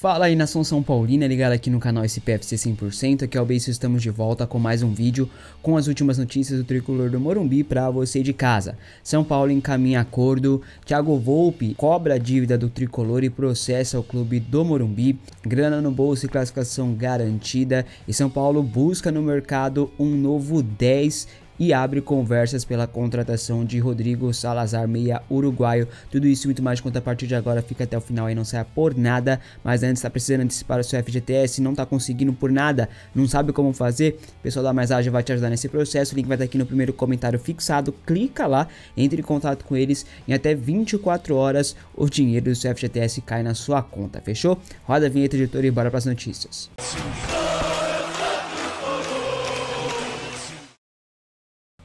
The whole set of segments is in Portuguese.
Fala aí nação São Paulina, ligado aqui no canal SPFC 100%, aqui é o Beisso, estamos de volta com mais um vídeo com as últimas notícias do tricolor do Morumbi para você de casa. São Paulo encaminha acordo, Thiago Volpe cobra a dívida do tricolor e processa o clube do Morumbi, grana no bolso e classificação garantida e São Paulo busca no mercado um novo 10 e abre conversas pela contratação de Rodrigo Salazar, meia uruguaio. Tudo isso e muito mais conta a partir de agora. Fica até o final aí, não saia por nada. Mas antes, está precisando antecipar o seu FGTS, não está conseguindo por nada, não sabe como fazer? O pessoal da Mais Ágil vai te ajudar nesse processo. O link vai estar tá aqui no primeiro comentário fixado. Clica lá, entre em contato com eles. Em até 24 horas, o dinheiro do seu FGTS cai na sua conta. Fechou? Roda a vinheta, editor, e bora para as notícias. Sim.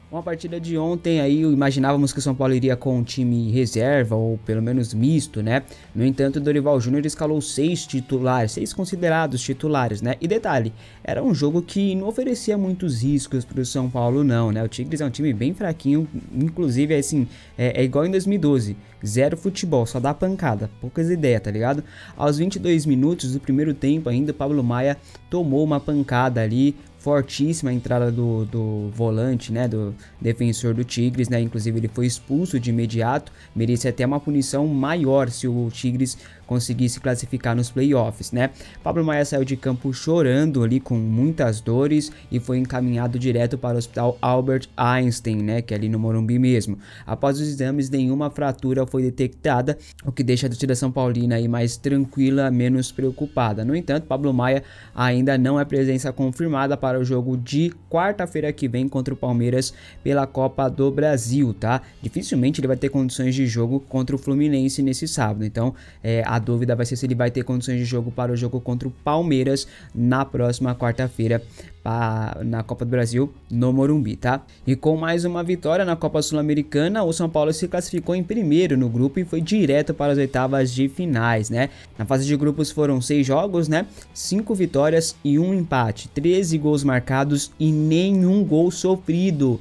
Uma partida de ontem aí, imaginávamos que o São Paulo iria com um time reserva ou pelo menos misto, né? No entanto, Dorival Júnior escalou seis titulares, seis considerados titulares, né? E detalhe, era um jogo que não oferecia muitos riscos para o São Paulo não, né? O Tigres é um time bem fraquinho, inclusive é assim, é, é igual em 2012, zero futebol, só dá pancada, poucas ideias, tá ligado? Aos 22 minutos do primeiro tempo ainda, Pablo Maia tomou uma pancada ali, fortíssima entrada do, do volante, né, do defensor do Tigres, né, inclusive ele foi expulso de imediato, merece até uma punição maior se o Tigres conseguir se classificar nos playoffs, né? Pablo Maia saiu de campo chorando ali com muitas dores e foi encaminhado direto para o hospital Albert Einstein, né? Que é ali no Morumbi mesmo. Após os exames, nenhuma fratura foi detectada, o que deixa a torcida São Paulina aí mais tranquila, menos preocupada. No entanto, Pablo Maia ainda não é presença confirmada para o jogo de quarta-feira que vem contra o Palmeiras pela Copa do Brasil, tá? Dificilmente ele vai ter condições de jogo contra o Fluminense nesse sábado. Então, é, a a dúvida vai ser se ele vai ter condições de jogo para o jogo contra o Palmeiras na próxima quarta-feira na Copa do Brasil no Morumbi, tá? E com mais uma vitória na Copa Sul-Americana, o São Paulo se classificou em primeiro no grupo e foi direto para as oitavas de finais, né? Na fase de grupos foram seis jogos, né? Cinco vitórias e um empate, 13 gols marcados e nenhum gol sofrido.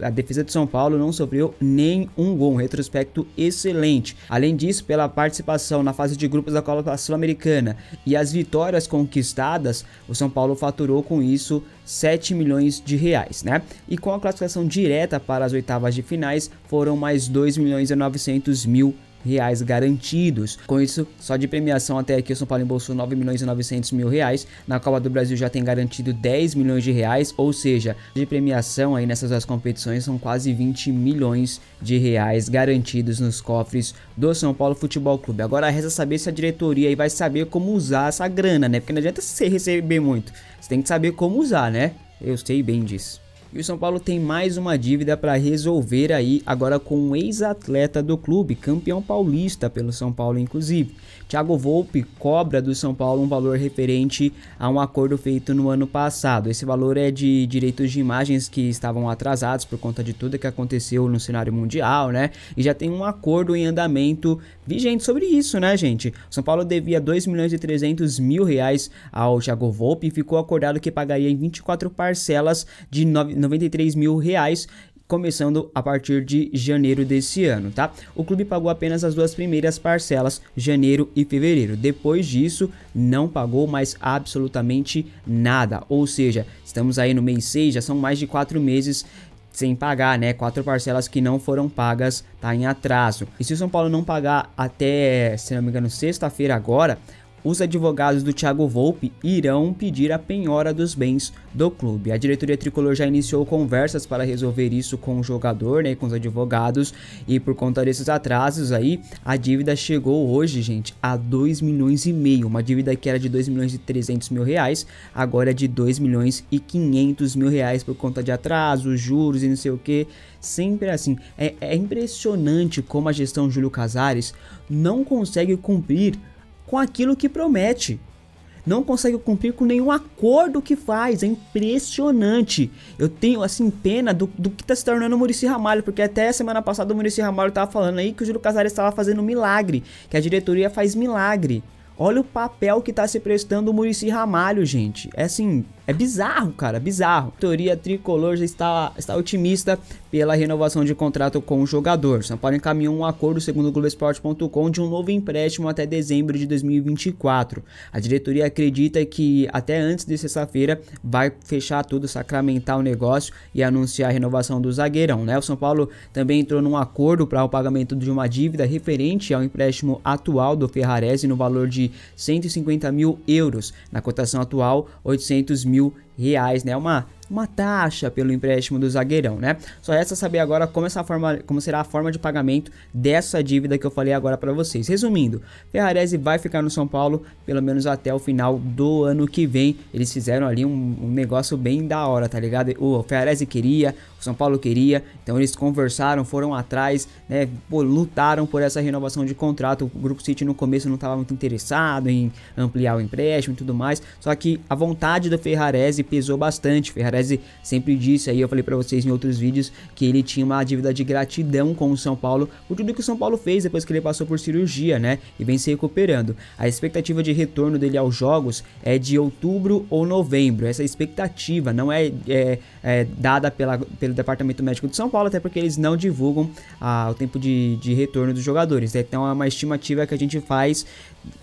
A defesa de São Paulo não sofreu nem um gol, um retrospecto excelente. Além disso, pela participação na fase de grupos da Copa Sul-Americana e as vitórias conquistadas, o São Paulo faturou com isso 7 milhões de reais, né? E com a classificação direta para as oitavas de finais, foram mais 2 milhões e 900 mil reais reais garantidos. Com isso, só de premiação até aqui o São Paulo embolsou 9 milhões e 900 mil reais. Na Copa do Brasil já tem garantido 10 milhões de reais, ou seja, de premiação aí nessas duas competições são quase 20 milhões de reais garantidos nos cofres do São Paulo Futebol Clube. Agora resta saber se a diretoria aí vai saber como usar essa grana, né? Porque não adianta você receber muito, você tem que saber como usar, né? Eu sei bem disso. E o São Paulo tem mais uma dívida para resolver aí, agora com um ex-atleta do clube, campeão paulista pelo São Paulo inclusive. Thiago Volpe cobra do São Paulo um valor referente a um acordo feito no ano passado. Esse valor é de direitos de imagens que estavam atrasados por conta de tudo que aconteceu no cenário mundial, né? E já tem um acordo em andamento vigente sobre isso, né, gente? O São Paulo devia 2 milhões e 300 mil reais ao Thiago Volpe e ficou acordado que pagaria em 24 parcelas de 9 93 mil reais começando a partir de janeiro desse ano, tá? O clube pagou apenas as duas primeiras parcelas, janeiro e fevereiro. Depois disso, não pagou mais absolutamente nada. Ou seja, estamos aí no mês 6, já são mais de quatro meses sem pagar, né? Quatro parcelas que não foram pagas, tá em atraso. E se o São Paulo não pagar até, se não me engano, sexta-feira agora, os advogados do Thiago Volpe irão pedir a penhora dos bens do clube. A diretoria tricolor já iniciou conversas para resolver isso com o jogador, né, com os advogados, e por conta desses atrasos aí, a dívida chegou hoje, gente, a 2 milhões e meio, uma dívida que era de 2 milhões e 300 mil reais, agora é de 2 milhões e 500 mil reais por conta de atrasos, juros e não sei o que, sempre assim. É, é impressionante como a gestão Júlio Casares não consegue cumprir com aquilo que promete. Não consegue cumprir com nenhum acordo que faz, é impressionante. Eu tenho, assim, pena do, do que está se tornando o Murici Ramalho, porque até semana passada o Murici Ramalho tava falando aí que o Júlio Casares estava fazendo milagre, que a diretoria faz milagre. Olha o papel que está se prestando o Murici Ramalho, gente. É assim, é bizarro, cara, é bizarro. A teoria tricolor já está, está otimista pela renovação de contrato com o jogador. São Paulo encaminhou um acordo, segundo o Globoesporte.com, de um novo empréstimo até dezembro de 2024. A diretoria acredita que até antes de sexta-feira vai fechar tudo, sacramentar o negócio e anunciar a renovação do zagueirão, né? O São Paulo também entrou num acordo para o pagamento de uma dívida referente ao empréstimo atual do Ferrarese no valor de 150 mil euros. Na cotação atual, 800 mil mil reais, né? Uma uma taxa pelo empréstimo do zagueirão, né? Só resta saber agora como essa forma, como será a forma de pagamento dessa dívida que eu falei agora para vocês. Resumindo, Ferrarese vai ficar no São Paulo pelo menos até o final do ano que vem. Eles fizeram ali um, um negócio bem da hora, tá ligado? O Ferrarese queria, o São Paulo queria, então eles conversaram, foram atrás, né? Pô, lutaram por essa renovação de contrato. O Grupo City no começo não estava muito interessado em ampliar o empréstimo e tudo mais, só que a vontade do Ferrarese pesou bastante. Ferrarese sempre disse aí, eu falei para vocês em outros vídeos, que ele tinha uma dívida de gratidão com o São Paulo por tudo que o São Paulo fez depois que ele passou por cirurgia, né? E vem se recuperando. A expectativa de retorno dele aos jogos é de outubro ou novembro. Essa expectativa não é, é, é dada pela, pelo Departamento Médico de São Paulo, até porque eles não divulgam ah, o tempo de, de retorno dos jogadores. Né? Então é uma estimativa que a gente faz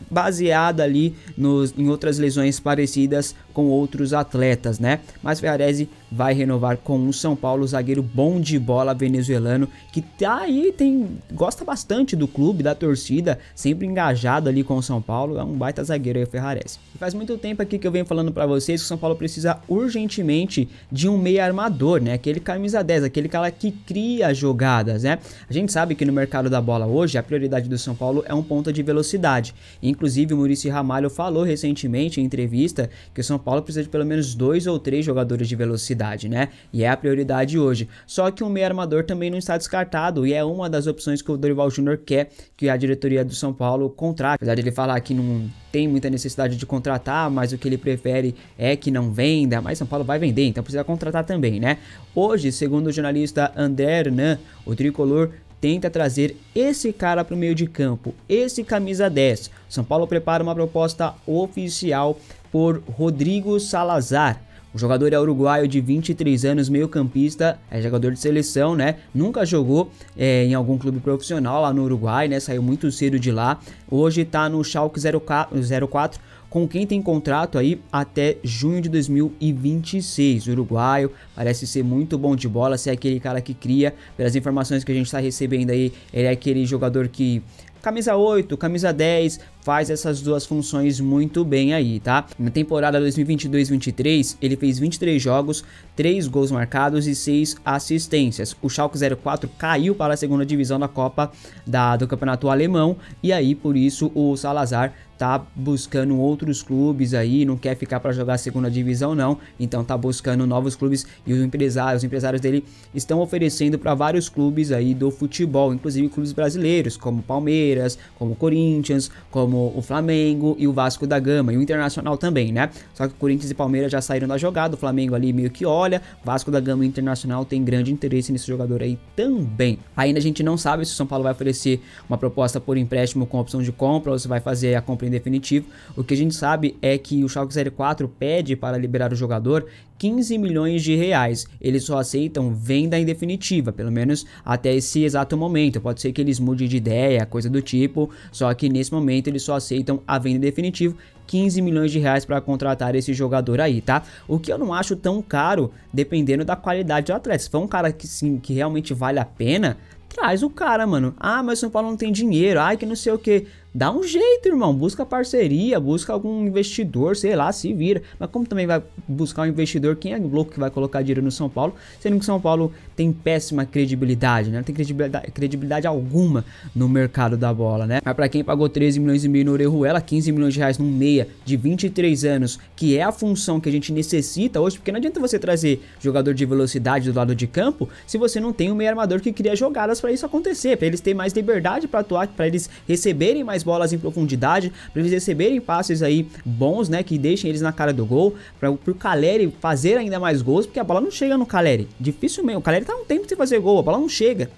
baseada ali nos, em outras lesões parecidas com outros atletas, né? Mas Ferrarese vai renovar com o São Paulo, zagueiro bom de bola venezuelano, que tá aí, tem, gosta bastante do clube, da torcida, sempre engajado ali com o São Paulo, é um baita zagueiro aí o Ferrarese. E faz muito tempo aqui que eu venho falando para vocês que o São Paulo precisa urgentemente de um meia armador, né? Aquele camisa 10, aquele cara que cria jogadas, né? A gente sabe que no mercado da bola hoje, a prioridade do São Paulo é um ponta de velocidade. Inclusive, o Murici Ramalho falou recentemente em entrevista que o São Paulo precisa de pelo menos dois ou três jogadores de velocidade, né? E é a prioridade hoje. Só que um meio armador também não está descartado e é uma das opções que o Dorival Júnior quer que a diretoria do São Paulo contrate. Apesar de ele falar que não tem muita necessidade de contratar, mas o que ele prefere é que não venda, mas São Paulo vai vender, então precisa contratar também, né? Hoje, segundo o jornalista André Hernan, o tricolor tenta trazer esse cara para o meio de campo, esse camisa 10. São Paulo prepara uma proposta oficial por Rodrigo Salazar. O jogador é uruguaio de 23 anos, meio-campista, é jogador de seleção, né? Nunca jogou é, em algum clube profissional lá no Uruguai, né? Saiu muito cedo de lá. Hoje tá no Schalke 04, com quem tem contrato aí até junho de 2026. uruguaio parece ser muito bom de bola, ser é aquele cara que cria. Pelas informações que a gente está recebendo aí, ele é aquele jogador que Camisa 8, camisa 10, faz essas duas funções muito bem aí, tá? Na temporada 2022-23, ele fez 23 jogos, 3 gols marcados e 6 assistências. O Schalke 04 caiu para a segunda divisão da Copa da, do Campeonato Alemão e aí por isso o Salazar tá buscando outros clubes aí, não quer ficar para jogar a segunda divisão não, então tá buscando novos clubes e os empresários, os empresários dele estão oferecendo para vários clubes aí do futebol, inclusive clubes brasileiros, como Palmeiras, como Corinthians, como o Flamengo e o Vasco da Gama e o Internacional também, né? Só que Corinthians e Palmeiras já saíram da jogada, o Flamengo ali meio que olha, Vasco da Gama e Internacional tem grande interesse nesse jogador aí também. Ainda a gente não sabe se o São Paulo vai oferecer uma proposta por empréstimo com opção de compra ou se vai fazer a compra em definitivo. O que a gente sabe é que o Schalke 04 pede para liberar o jogador 15 milhões de reais. Eles só aceitam venda em definitiva, pelo menos até esse exato momento. Pode ser que eles mudem de ideia, coisa do tipo, só que nesse momento eles só aceitam a venda em definitivo. 15 milhões de reais para contratar esse jogador aí, tá? O que eu não acho tão caro, dependendo da qualidade do atleta. Se for um cara que sim, que realmente vale a pena, traz o cara, mano. Ah, mas o São Paulo não tem dinheiro. Ai, que não sei o que. Dá um jeito, irmão. Busca parceria, busca algum investidor, sei lá, se vira. Mas como também vai buscar um investidor, quem é louco que vai colocar dinheiro no São Paulo? Sendo que São Paulo tem péssima credibilidade, né? Não tem credibilidade, credibilidade alguma no mercado da bola, né? Mas pra quem pagou 13 milhões e meio no Orejuela, 15 milhões de reais num meia de 23 anos, que é a função que a gente necessita hoje, porque não adianta você trazer jogador de velocidade do lado de campo se você não tem um meio armador que cria jogadas para isso acontecer, para eles terem mais liberdade para atuar, para eles receberem mais mais bolas em profundidade, para eles receberem passes aí bons, né, que deixem eles na cara do gol, para o Caleri fazer ainda mais gols, porque a bola não chega no Caleri, dificilmente, o Caleri tá um tempo sem fazer gol, a bola não chega.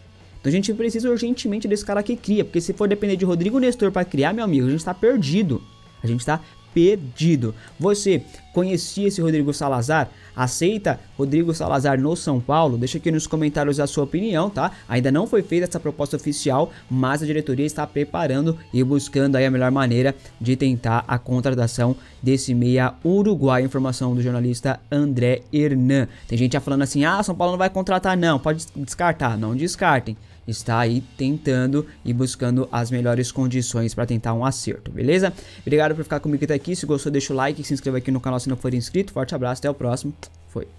Então a gente precisa urgentemente desse cara que cria, porque se for depender de Rodrigo Nestor para criar, meu amigo, a gente tá perdido. A gente tá perdido. Você conhecia esse Rodrigo Salazar? Aceita Rodrigo Salazar no São Paulo? Deixa aqui nos comentários a sua opinião, tá? Ainda não foi feita essa proposta oficial, mas a diretoria está preparando e buscando aí a melhor maneira de tentar a contratação desse meia uruguai. Informação do jornalista André Hernan. Tem gente já falando assim: ah, São Paulo não vai contratar, não. Pode descartar. Não descartem está aí tentando e buscando as melhores condições para tentar um acerto, beleza? Obrigado por ficar comigo até aqui. Se gostou, deixa o like, se inscreva aqui no canal se não for inscrito. Forte abraço, até o próximo. Foi.